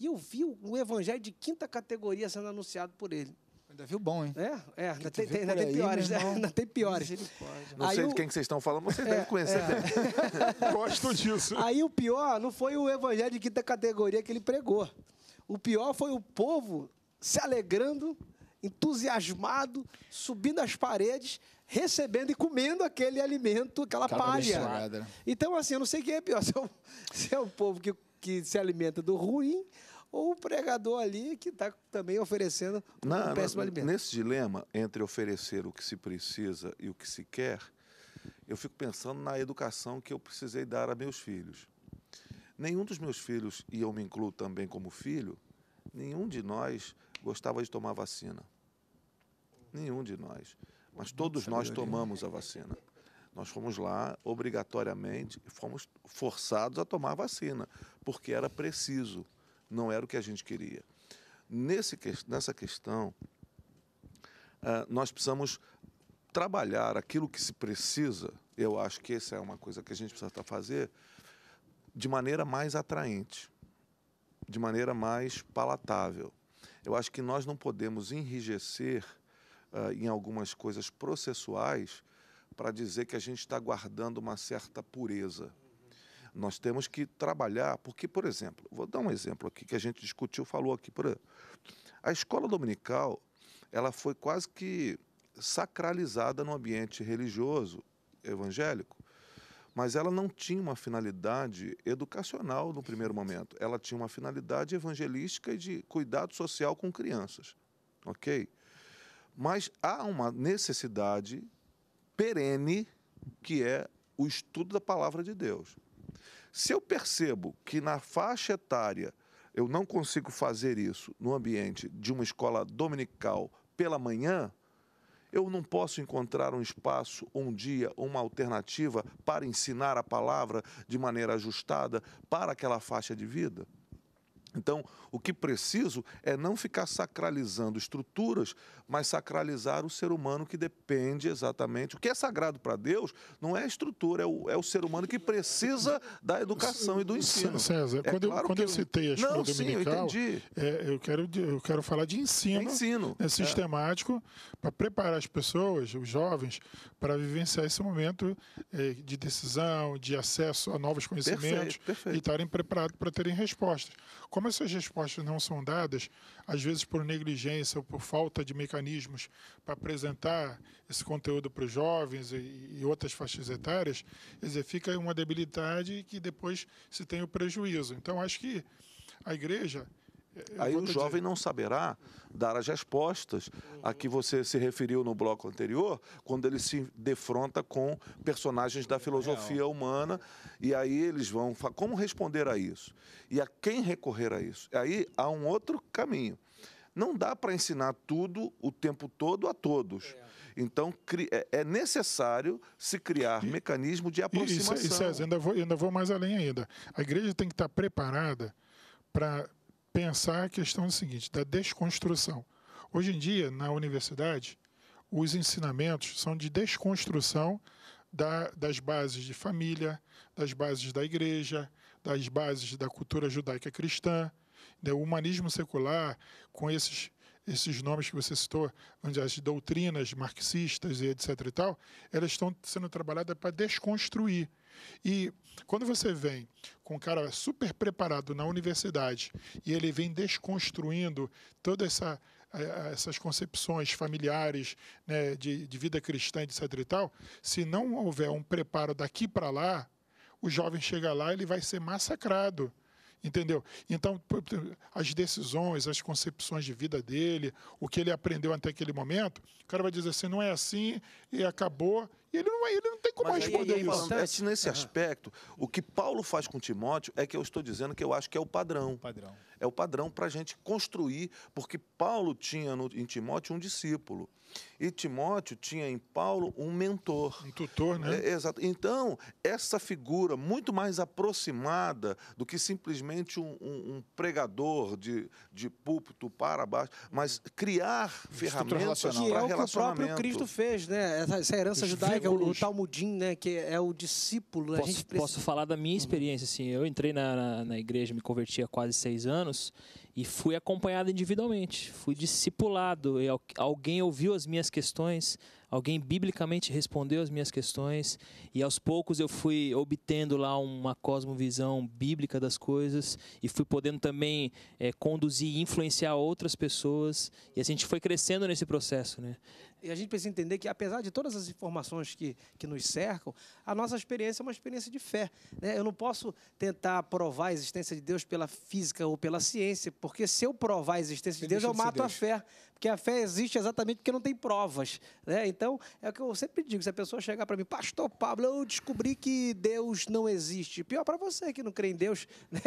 e eu vi o evangelho de quinta categoria sendo anunciado por ele. Ainda viu bom, hein? É, é ainda tem, tem, ainda tem piores, né? né? Ainda tem piores. Não sei de quem que vocês estão falando, mas vocês é, devem conhecer é. Gosto disso. Aí o pior não foi o evangelho de quinta categoria que ele pregou. O pior foi o povo se alegrando, entusiasmado, subindo as paredes, recebendo e comendo aquele alimento, aquela Cada palha. Né? Então, assim, eu não sei quem é pior. Se é o, se é o povo que, que se alimenta do ruim ou o pregador ali que está também oferecendo um péssimo alimento. Nesse dilema entre oferecer o que se precisa e o que se quer, eu fico pensando na educação que eu precisei dar a meus filhos. Nenhum dos meus filhos, e eu me incluo também como filho, nenhum de nós gostava de tomar vacina. Nenhum de nós. Mas todos nós tomamos a vacina. Nós fomos lá, obrigatoriamente, fomos forçados a tomar a vacina, porque era preciso não era o que a gente queria. Nesse, nessa questão, ah, nós precisamos trabalhar aquilo que se precisa, eu acho que essa é uma coisa que a gente precisa fazer, de maneira mais atraente, de maneira mais palatável. Eu acho que nós não podemos enrijecer uh, em algumas coisas processuais para dizer que a gente está guardando uma certa pureza. Nós temos que trabalhar, porque, por exemplo, vou dar um exemplo aqui que a gente discutiu, falou aqui. Por a escola dominical ela foi quase que sacralizada no ambiente religioso evangélico, mas ela não tinha uma finalidade educacional no primeiro momento. Ela tinha uma finalidade evangelística e de cuidado social com crianças, ok? Mas há uma necessidade perene que é o estudo da palavra de Deus. Se eu percebo que na faixa etária eu não consigo fazer isso no ambiente de uma escola dominical pela manhã, eu não posso encontrar um espaço, um dia, uma alternativa para ensinar a palavra de maneira ajustada para aquela faixa de vida? Então, o que preciso é não ficar sacralizando estruturas, mas sacralizar o ser humano que depende exatamente. O que é sagrado para Deus não é a estrutura, é o, é o ser humano que precisa da educação e do ensino. César, é quando, claro eu, quando eu citei a escola não, dominical, sim, eu, é, eu, quero, eu quero falar de ensino, é ensino. É sistemático para preparar as pessoas, os jovens, para vivenciar esse momento é, de decisão, de acesso a novos conhecimentos perfeito, perfeito. e estarem preparados para terem respostas. Como como essas respostas não são dadas, às vezes por negligência ou por falta de mecanismos para apresentar esse conteúdo para os jovens e, outras faixas etárias, fica uma debilidade que depois se tem o prejuízo. Então, acho que a igreja Aí o jovem não saberá dar as respostas a que você se referiu no bloco anterior, quando ele se defronta com personagens da filosofia humana, e aí eles vão como responder a isso? E a quem recorrer a isso? Aí há um outro caminho. Não dá para ensinar tudo o tempo todo a todos. É. Então, é, é necessário se criar e, mecanismo de aproximação. E, e, César, ainda vou, ainda vou mais além ainda. A igreja tem que estar preparada para pensar a questão do seguinte, da desconstrução. Hoje em dia, na universidade, os ensinamentos são de desconstrução da, das bases de família, das bases da igreja, das bases da cultura judaica cristã. Né, o humanismo secular, com esses esses nomes que você citou, onde as doutrinas marxistas e etc e tal, elas estão sendo trabalhadas para desconstruir. E quando você vem com um cara super preparado na universidade e ele vem desconstruindo toda essa eh, eh, essas concepções familiares né, de, de vida cristã, etc. E tal, se não houver um preparo daqui para lá, o jovem chega lá ele vai ser massacrado Entendeu? Então, as decisões, as concepções de vida dele, o que ele aprendeu até aquele momento, o cara vai dizer assim, não é assim, e acabou, e ele não, ele não tem como Mas responder aí, aí, isso. Mas nesse aspecto, o que Paulo faz com Timóteo é que eu estou dizendo que eu acho que é o padrão. O padrão. É o padrão para a gente construir, porque Paulo tinha no, em Timóteo um discípulo. E Timóteo tinha em Paulo um mentor. Um tutor, né? É, exato. Então, essa figura muito mais aproximada do que simplesmente um, um, um pregador de, de púlpito para baixo, mas criar ferramentas para que é o que o próprio Cristo fez, né? Essa, essa herança Os judaica, o, o Talmudim, né? Que é o discípulo. Posso, precisa... posso falar da minha uhum. experiência, assim. Eu entrei na, na, na igreja, me converti há quase seis anos, e fui acompanhado individualmente, fui discipulado. alguém ouviu as minhas questões, alguém biblicamente respondeu as minhas questões, e aos poucos eu fui obtendo lá uma cosmovisão bíblica das coisas e fui podendo também é, conduzir e influenciar outras pessoas. E a gente foi crescendo nesse processo, né? e a gente precisa entender que, apesar de todas as informações que, que nos cercam, a nossa experiência é uma experiência de fé. Né? Eu não posso tentar provar a existência de Deus pela física ou pela ciência, porque se eu provar a existência de Deus, eu mato a fé. Porque a fé existe exatamente porque não tem provas. Né? Então, é o que eu sempre digo: se a pessoa chegar para mim, Pastor Pablo, eu descobri que Deus não existe. Pior para você que não crê em Deus. Né?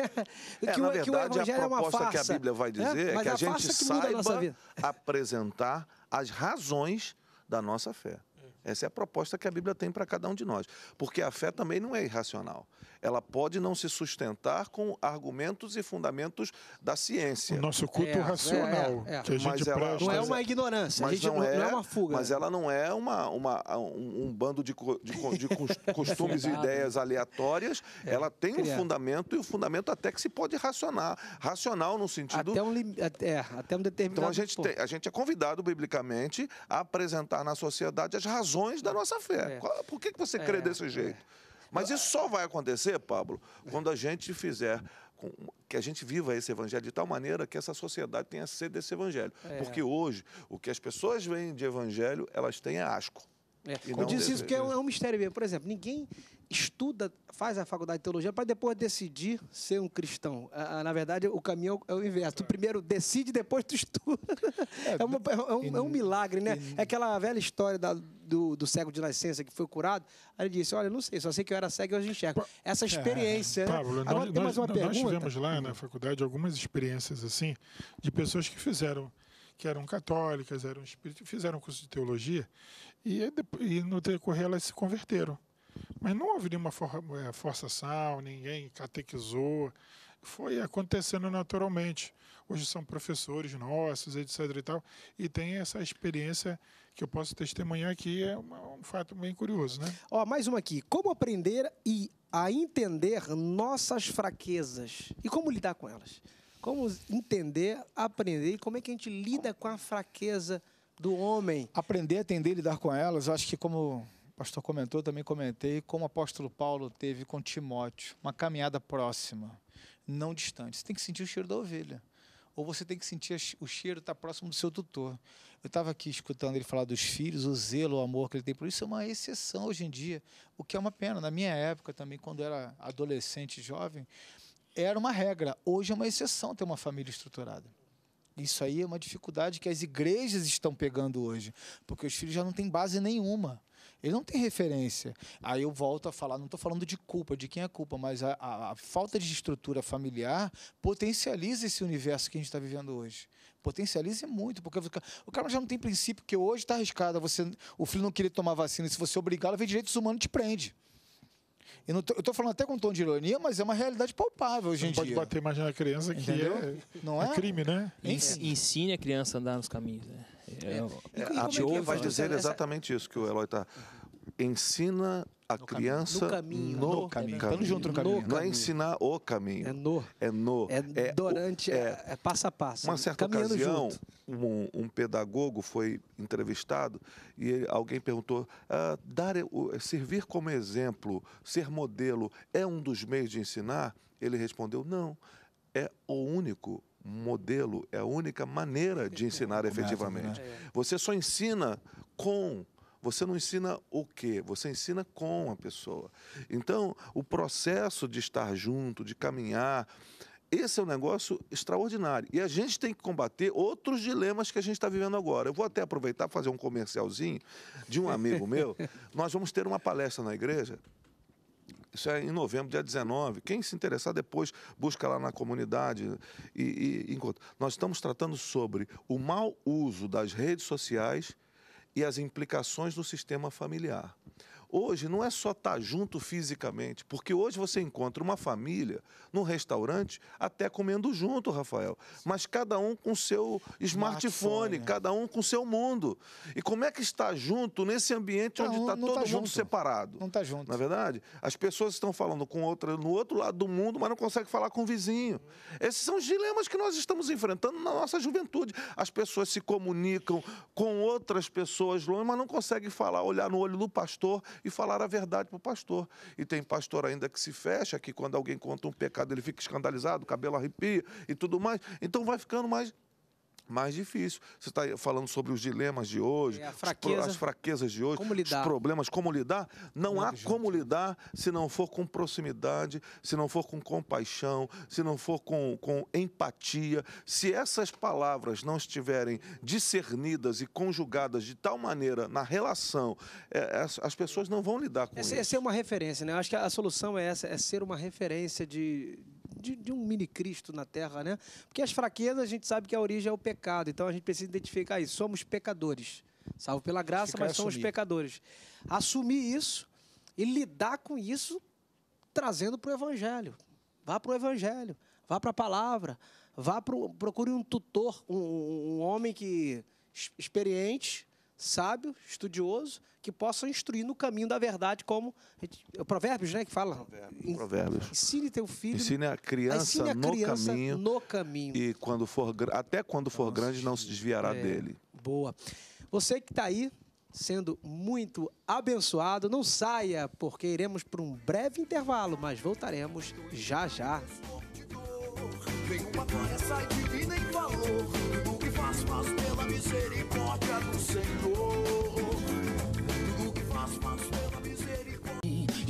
É, que, na o, verdade, que o Evangelho a proposta é uma farsa. que a Bíblia vai né? dizer né? é que a, a gente saiba apresentar as razões da nossa fé. Essa é a proposta que a Bíblia tem para cada um de nós. Porque a fé também não é irracional. Ela pode não se sustentar com argumentos e fundamentos da ciência. O nosso culto é, é racional. É, é, que a gente mas ela, não é uma ignorância, mas não, não, é, não, é, uma fuga. Mas ela não é uma, uma um, um, bando de, de, de costumes e ideias aleatórias. É, ela tem criado. um fundamento e o um fundamento até que se pode racionar. Racional no sentido. Até um, lim... É, até um determinado. Então a gente, tem, a gente é convidado biblicamente a apresentar na sociedade as razões razões da nossa fé. É. Por que, que você crê é, desse é. jeito? Mas isso só vai acontecer, Pablo, quando a gente fizer que a gente viva esse evangelho de tal maneira que essa sociedade tenha sede desse evangelho. É. Porque hoje, o que as pessoas veem de evangelho, elas têm é asco. É. Eu disse isso porque é, é um, mistério mesmo. Por exemplo, ninguém estuda, faz a faculdade de teologia para depois decidir ser um cristão. Ah, ah, na verdade, o caminho é o é inverso. Tu é. primeiro decide, depois tu estuda. É, é uma, é, um, é um, milagre, né? É aquela velha história da, do, do, cego de nascença que foi curado. Ele disse: Olha, não sei, só sei que eu era cego e hoje enxergo. Essa experiência. É, né? Pablo, Agora nós, tem mais uma nós, pergunta. Nós tivemos lá na faculdade algumas experiências assim, de pessoas que fizeram que eram católicas, eram espíritas, fizeram curso de teologia e, e no decorrer elas se converteram. Mas não houve nenhuma for eh, forçação, ninguém catequizou. Foi acontecendo naturalmente. Hoje são professores nossos, etc. e tal. E tem essa experiência que eu posso testemunhar aqui. É um fato bem curioso, né? Ó, mais uma aqui. Como aprender e a entender nossas fraquezas e como lidar com elas? Como entender, aprender e como é que a gente lida com a fraqueza do homem? Aprender, entender e lidar com elas, Eu acho que como pastor comentou, também comentei, como o apóstolo Paulo teve com Timóteo, uma caminhada próxima, não distante. Você tem que sentir o cheiro da ovelha. Ou você tem que sentir o cheiro estar tá próximo do seu tutor. Eu estava aqui escutando ele falar dos filhos, o zelo, o amor que ele tem por isso, é uma exceção hoje em dia, o que é uma pena. Na minha época também, quando eu era adolescente, jovem, era uma regra. Hoje é uma exceção ter uma família estruturada. Isso aí é uma dificuldade que as igrejas estão pegando hoje, porque os filhos já não têm base nenhuma. Ele não tem referência. Aí eu volto a falar, não estou falando de culpa, de quem é a culpa, mas a, a, a falta de estrutura familiar potencializa esse universo que a gente está vivendo hoje Potencializa muito, porque o cara já não tem princípio, que hoje está arriscado. Você, o filho não querer tomar vacina, e se você obrigá-lo, vem direitos humanos te prende. Eu estou falando até com um tom de ironia, mas é uma realidade palpável hoje em dia. pode bater mais na criança que é, não é? é crime, né? Ensine a criança a andar nos caminhos. Né? É, é, é, é, a Tio vai dizer exatamente isso que o Eloy está. Ensina a no criança caminho, no, caminho. Estamos tá no caminho. Não é ensinar o caminho. É no. É no. É, durante, é, é passo a passo. Uma certa Caminhando ocasião, um, um, pedagogo foi entrevistado e ele, alguém perguntou, ah, dar, servir como exemplo, ser modelo, é um dos meios de ensinar? Ele respondeu, não, é o único modelo, é a única maneira de ensinar né? efetivamente. É. Você só ensina com. Você não ensina o que, você ensina com a pessoa. Então, o processo de estar junto, de caminhar, esse é um negócio extraordinário. E a gente tem que combater outros dilemas que a gente está vivendo agora. Eu vou até aproveitar fazer um comercialzinho de um amigo meu. Nós vamos ter uma palestra na igreja isso é em novembro, dia 19. Quem se interessar depois, busca lá na comunidade e, e encontra. Nós estamos tratando sobre o mau uso das redes sociais e as implicações no sistema familiar. Hoje não é só estar tá junto fisicamente, porque hoje você encontra uma família num restaurante até comendo junto, Rafael, mas cada um com seu smartphone, smartphone é. cada um com seu mundo. E como é que está junto nesse ambiente onde está tá todo tá mundo junto. separado? Não está junto. Na é verdade, as pessoas estão falando com outra no outro lado do mundo, mas não conseguem falar com o vizinho. Esses são os dilemas que nós estamos enfrentando na nossa juventude. As pessoas se comunicam com outras pessoas longe, mas não conseguem falar, olhar no olho do pastor e falar a verdade para o pastor. E tem pastor ainda que se fecha, que quando alguém conta um pecado ele fica escandalizado, o cabelo arrepia e tudo mais. Então vai ficando mais mais difícil. Você está falando sobre os dilemas de hoje, é fraqueza, as fraquezas de hoje, os problemas, como lidar. Não, há é como lidar se não for com proximidade, se não for com compaixão, se não for com, com empatia. Se essas palavras não estiverem discernidas e conjugadas de tal maneira na relação, é, as, as, pessoas não vão lidar com essa, isso. Essa é uma referência, né? Eu acho que a solução é essa, é ser uma referência de de, de, um mini Cristo na Terra, né? Porque as fraquezas a gente sabe que a origem é o pecado, então a gente precisa identificar isso. Somos pecadores, salvo pela graça, mas é somos assumir. pecadores. Assumir isso e lidar com isso, trazendo para o Evangelho. Vá para o Evangelho, vá para a palavra, vá pro, procure um tutor, um, um homem que experiente sábio, estudioso, que possa instruir no caminho da verdade, como é o Provérbios, né, que fala. Provérbios. Ensine teu filho. Ensine a criança, ensine a no, criança caminho, no caminho. E quando for até quando for Nossa, grande não se desviará é, dele. Boa. Você que está aí sendo muito abençoado, não saia porque iremos para um breve intervalo, mas voltaremos já já. Vem uma divina em valor, o que faz faz pela misericórdia do Senhor.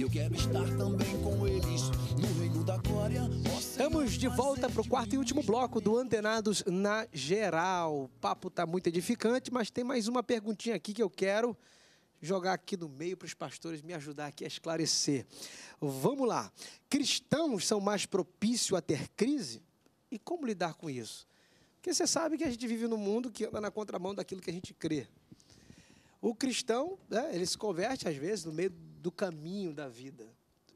Eu quero estar também com eles no reino da glória. Estamos de volta para o quarto e último bloco do Antenados na Geral. O papo tá muito edificante, mas tem mais uma perguntinha aqui que eu quero jogar aqui no meio para os pastores me ajudar aqui a esclarecer. Vamos lá. Cristãos são mais propícios a ter crise? E como lidar com isso? Porque você sabe que a gente vive num mundo que anda na contramão daquilo que a gente crê. O cristão, né, ele se converte às vezes no meio do caminho da vida.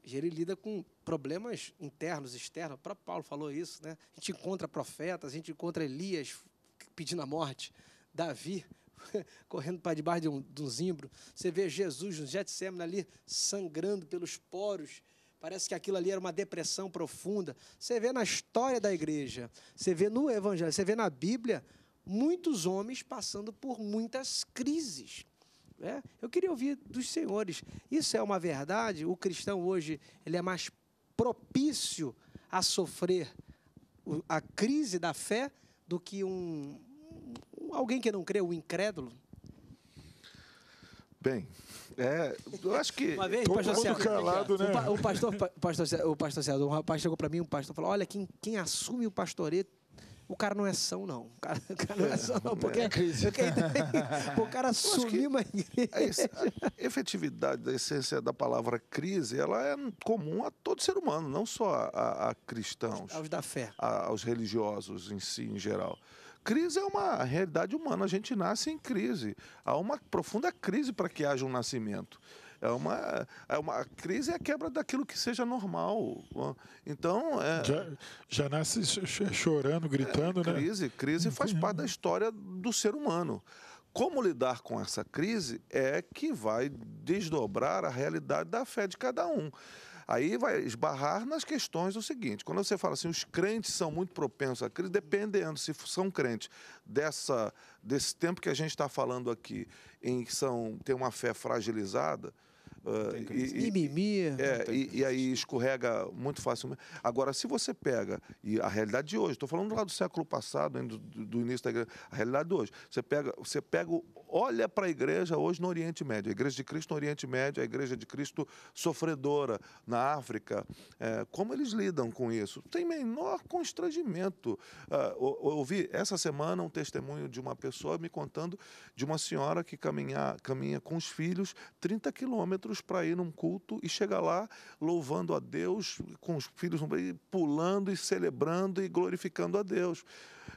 Ele lida com problemas internos, externos. O próprio Paulo falou isso, né? A gente encontra profetas, a gente encontra Elias pedindo a morte, Davi correndo para debaixo de um, de um zimbro. Você vê Jesus no Getsemane ali sangrando pelos poros. Parece que aquilo ali era uma depressão profunda. Você vê na história da igreja, você vê no evangelho, você vê na Bíblia, muitos homens passando por muitas crises. É? Eu queria ouvir dos senhores. Isso é uma verdade? O cristão hoje ele é mais propício a sofrer a crise da fé do que um, um alguém que não crê, o um incrédulo? Bem, é, eu acho que uma vez, todo pastor mundo calado, né? O, pastor, o pastor, pastor, pastor, um rapaz chegou para mim, um pastor falou: "Olha, quem, quem assume o pastoreio o cara não é são, não. O cara, o cara não é são, não. Porque, é porque o cara assumiu uma igreja. É a efetividade da essência da palavra crise, ela é comum a todo ser humano, não só a, a cristãos. Aos, aos da fé. A, aos religiosos em si, em geral. Crise é uma realidade humana, a gente nasce em crise. Há uma profunda crise para que haja um nascimento. É uma, é uma a crise é a quebra daquilo que seja normal. Então. É, já, já nasce chorando, gritando, é, crise, né? Crise, crise faz parte da história do ser humano. Como lidar com essa crise é que vai desdobrar a realidade da fé de cada um. Aí vai esbarrar nas questões do seguinte: quando você fala assim, os crentes são muito propensos à crise, dependendo se são crentes dessa, desse tempo que a gente está falando aqui, em que são, tem uma fé fragilizada, Uh, e, mimimi. É, e, e, aí escorrega muito facilmente. Agora, se você pega, e a realidade de hoje, estou falando lá do século passado, do, do, início da igreja, a realidade de hoje, você pega, você pega olha para a igreja hoje no Oriente Médio, a igreja de Cristo no Oriente Médio, a igreja de Cristo sofredora na África, é, como eles lidam com isso? Tem menor constrangimento. Uh, ah, ouvi essa semana um testemunho de uma pessoa me contando de uma senhora que caminha, caminha com os filhos 30 quilômetros para ir num culto e chegar lá louvando a Deus, com os filhos pulando e celebrando e glorificando a Deus.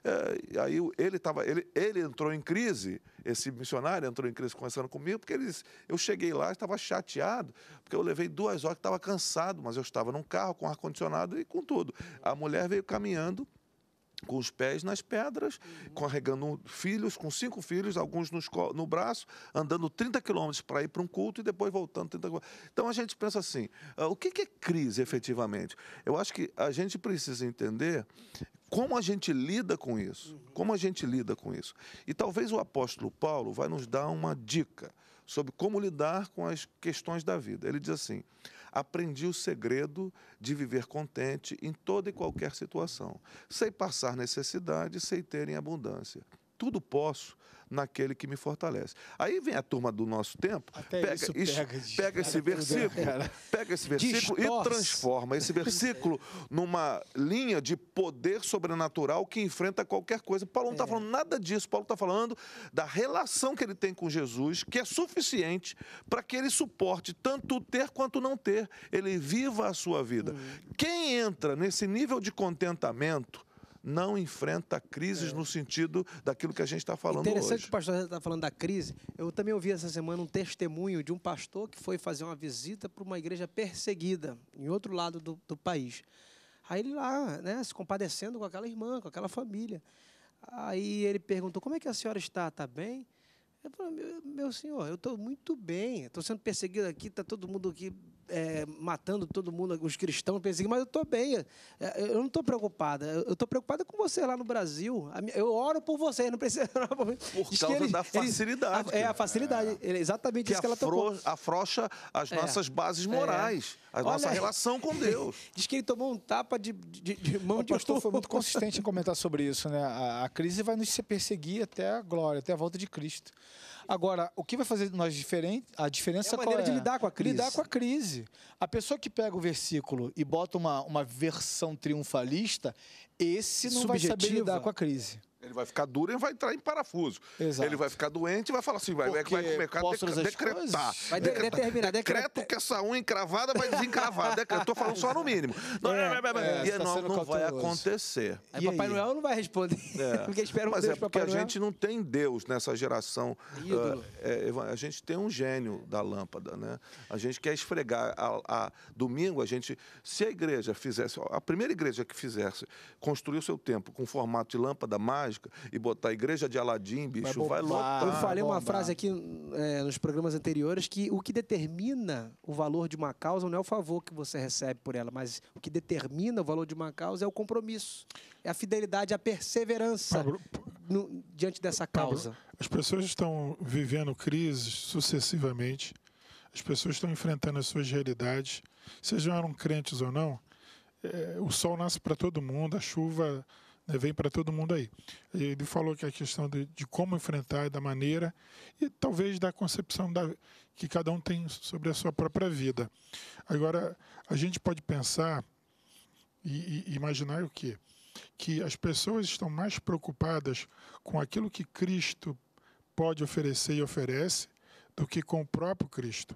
É, aí ele, tava, ele, ele entrou em crise, esse missionário entrou em crise conversando comigo, porque ele disse, eu cheguei lá, estava chateado, porque eu levei duas horas, estava cansado, mas eu estava num carro com ar-condicionado e com tudo. A mulher veio caminhando com os pés nas pedras, uhum. carregando filhos, com cinco filhos, alguns no braço, andando 30 quilômetros para ir para um culto e depois voltando 30 quilômetros. Então a gente pensa assim: uh, o que, que é crise efetivamente? Eu acho que a gente precisa entender como a gente lida com isso. Uhum. Como a gente lida com isso. E talvez o apóstolo Paulo vai nos dar uma dica sobre como lidar com as questões da vida. Ele diz assim: aprendi o segredo de viver contente em toda e qualquer situação. Sei passar necessidade, sei ter em abundância tudo posso naquele que me fortalece. Aí vem a turma do nosso tempo, Até pega, isso pega, pega esse é, versículo, cara. pega esse versículo Distorce. e transforma esse versículo numa linha de poder sobrenatural que enfrenta qualquer coisa. Paulo não está é. falando nada disso. Paulo está falando da relação que ele tem com Jesus, que é suficiente para que ele suporte tanto ter quanto não ter. Ele viva a sua vida. Hum. Quem entra nesse nível de contentamento não enfrenta crises é. no sentido daquilo que a gente está falando Interessante hoje. Interessante que o pastor está falando da crise. Eu também ouvi essa semana um testemunho de um pastor que foi fazer uma visita para uma igreja perseguida em outro lado do, do país. Aí ele lá, né, se compadecendo com aquela irmã, com aquela família. Aí ele perguntou: como é que a senhora está? Está bem? Eu falei, meu, meu senhor, eu estou muito bem, estou sendo perseguido aqui, está todo mundo aqui é, matando todo mundo, os cristãos, pensei, mas eu estou bem, é, eu não estou preocupada, eu estou preocupada com você lá no Brasil, eu oro por você, não precisa... Por Diz causa ele, da facilidade. Ele, é, a facilidade, é, exatamente que isso que ela tomou. Afrouxa as é. nossas é, bases morais, a é. Olha, nossa relação com Deus. Diz que ele tomou um tapa de, de, de mão o de pastor foi muito consistente em comentar sobre isso, né? A, a crise vai nos perseguir até a glória, até a volta de Cristo. Agora, o que vai fazer nós diferente? A diferença é a maneira é? de lidar com a crise. Lidar com a crise. A pessoa que pega o versículo e bota uma, uma versão triunfalista, esse não Subjetiva. vai saber lidar com a crise. Ele vai ficar duro e vai entrar em parafuso. Exato. Ele vai ficar doente e vai falar assim, vai, vai comer, cara, decretar. Vai decretar. determinar. Decreto que essa unha encravada vai desencravar. Estou Tô falando só no mínimo. Não, é, é, é, não, não vai acontecer. Aí e Papai aí? Noel não vai responder. Porque espera um Mas Deus é porque Papai a Noel. gente não tem Deus nessa geração. Uh, é, a gente tem um gênio da lâmpada, né? A gente quer esfregar. A, a, domingo, a gente... Se a igreja fizesse... A primeira igreja que fizesse, construir o seu templo com formato de lâmpada mágica, e botar a igreja de Aladim, bicho, vai, vai lotar. Eu falei uma frase aqui é, nos programas anteriores que o que determina o valor de uma causa não é o favor que você recebe por ela, mas o que determina o valor de uma causa é o compromisso, é a fidelidade, a perseverança no, diante dessa causa. as pessoas estão vivendo crises sucessivamente, as pessoas estão enfrentando as suas realidades, sejam eram crentes ou não. Eh, o sol nasce para todo mundo, a chuva né? Vem para todo mundo aí. Ele falou que a questão de, de como enfrentar, da maneira, e talvez da concepção da, que cada um tem sobre a sua própria vida. Agora, a gente pode pensar e, e imaginar o quê? Que as pessoas estão mais preocupadas com aquilo que Cristo pode oferecer e oferece do que com o próprio Cristo.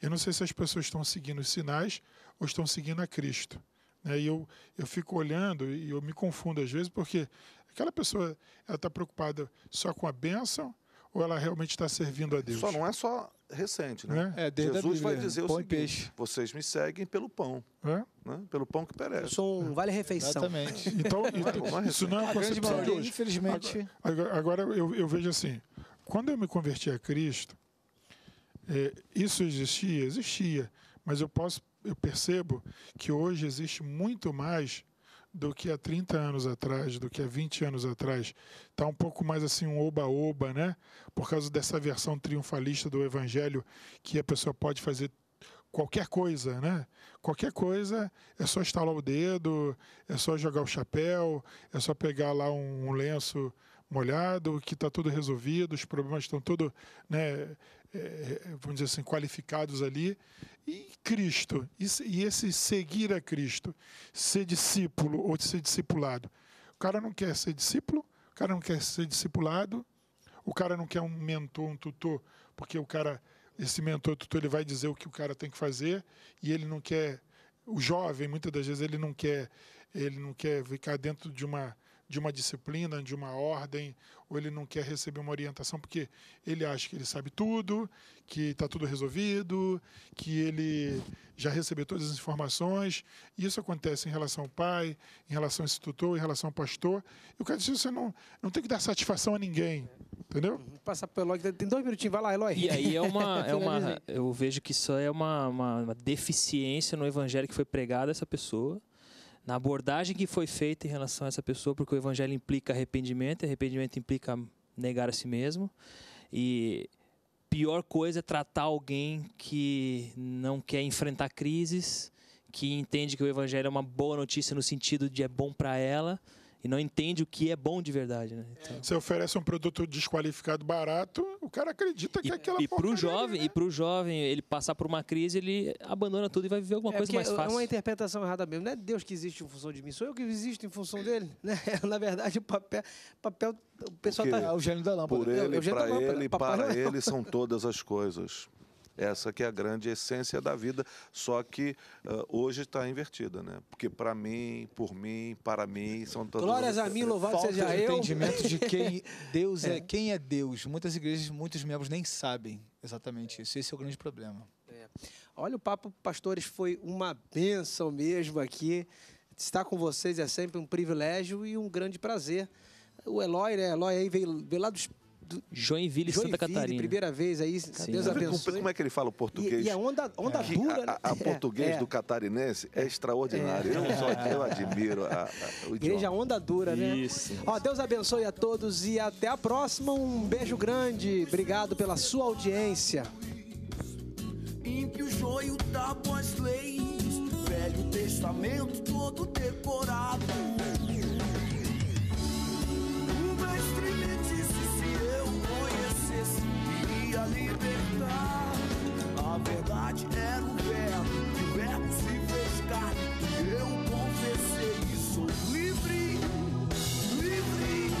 Eu não sei se as pessoas estão seguindo os sinais ou estão seguindo a Cristo. Né? E eu, eu fico olhando e eu me confundo às vezes, porque aquela pessoa está preocupada só com a bênção ou ela realmente está servindo a Deus? Só não é só recente, né? né? É, Jesus vai dizer o pão seguinte, peixe. vocês me seguem pelo pão, é? né? pelo pão que perece. Eu sou um vale-refeição. Exatamente. Então, isso, é então, isso não é uma concepção de hoje. Infelizmente. Agora, agora eu, eu, vejo assim, quando eu me converti a Cristo, é, isso existia? Existia, mas eu posso eu percebo que hoje existe muito mais do que há 30 anos atrás, do que há 20 anos atrás. Está um pouco mais assim um oba-oba, né? Por causa dessa versão triunfalista do Evangelho, que a pessoa pode fazer qualquer coisa, né? Qualquer coisa é só estalar o dedo, é só jogar o chapéu, é só pegar lá um lenço molhado, que está tudo resolvido, os problemas estão tudo né, é, é, vamos dizer assim, qualificados ali, e Cristo, e, e esse seguir a Cristo, ser discípulo ou ser discipulado. O cara não quer ser discípulo, o cara não quer ser discipulado, o cara não quer um mentor, um tutor, porque o cara, esse mentor, tutor, ele vai dizer o que o cara tem que fazer e ele não quer, o jovem, muitas das vezes, ele não quer, ele não quer ficar dentro de uma de uma disciplina, de uma ordem, ou ele não quer receber uma orientação porque ele acha que ele sabe tudo, que está tudo resolvido, que ele já recebeu todas as informações. E isso acontece em relação ao pai, em relação a esse tutor, em relação ao pastor. E o cara diz: você não, não tem que dar satisfação a ninguém. Entendeu? Uhum. Passa pelo Eloy, tem dois minutinhos, vai lá, Eloy. E aí é uma. é uma eu vejo que isso é uma, uma, uma deficiência no evangelho que foi pregado a essa pessoa na abordagem que foi feita em relação a essa pessoa, porque o evangelho implica arrependimento, e arrependimento implica negar a si mesmo. E pior coisa é tratar alguém que não quer enfrentar crises, que entende que o evangelho é uma boa notícia no sentido de é bom para ela, e não entende o que é bom de verdade. Né? Então... Você oferece um produto desqualificado barato, o cara acredita que e, é aquela e pro jovem né? E para o jovem, ele passar por uma crise, ele abandona tudo e vai viver alguma é, coisa mais fácil. É uma interpretação errada mesmo. Não é Deus que existe em função de mim, sou eu que existo em função dele. Né? Na verdade, o papel, papel o pessoal está. É o gênio da lâmpada. Por ele, é para é ele, para ele, são todas as coisas. Essa que é a grande essência da vida, só que uh, hoje está invertida, né? Porque para mim, por mim, para mim, são todas... Glórias a mim, louvado seja eu! entendimento de quem Deus é. é, quem é Deus. Muitas igrejas, muitos membros nem sabem exatamente isso. Esse é o grande problema. É. Olha, o papo, pastores, foi uma benção mesmo aqui. Estar com vocês é sempre um privilégio e um grande prazer. O Eloy, né? Eloy aí veio, veio lá dos do Joinville, Joinville, Santa Catarina. primeira vez aí, Sim. Deus abençoe. Como é que ele fala o português? E, e a onda, onda é. dura... Né? A, a, português é. do é. catarinense é, é. extraordinário. É. Eu só eu admiro a, a, o Igreja idioma. Onda Dura, né? Isso. Ó, Deus abençoe a todos e até a próxima. Um beijo grande. Obrigado pela sua audiência. Ímpio joio da leis, Velho Testamento todo decorado. O mestre Queria libertar. A verdade era o verbo, e o verbo se fez Eu confessei e sou livre, livre.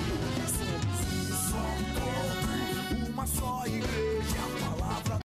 Somos um só povo, uma só igreja.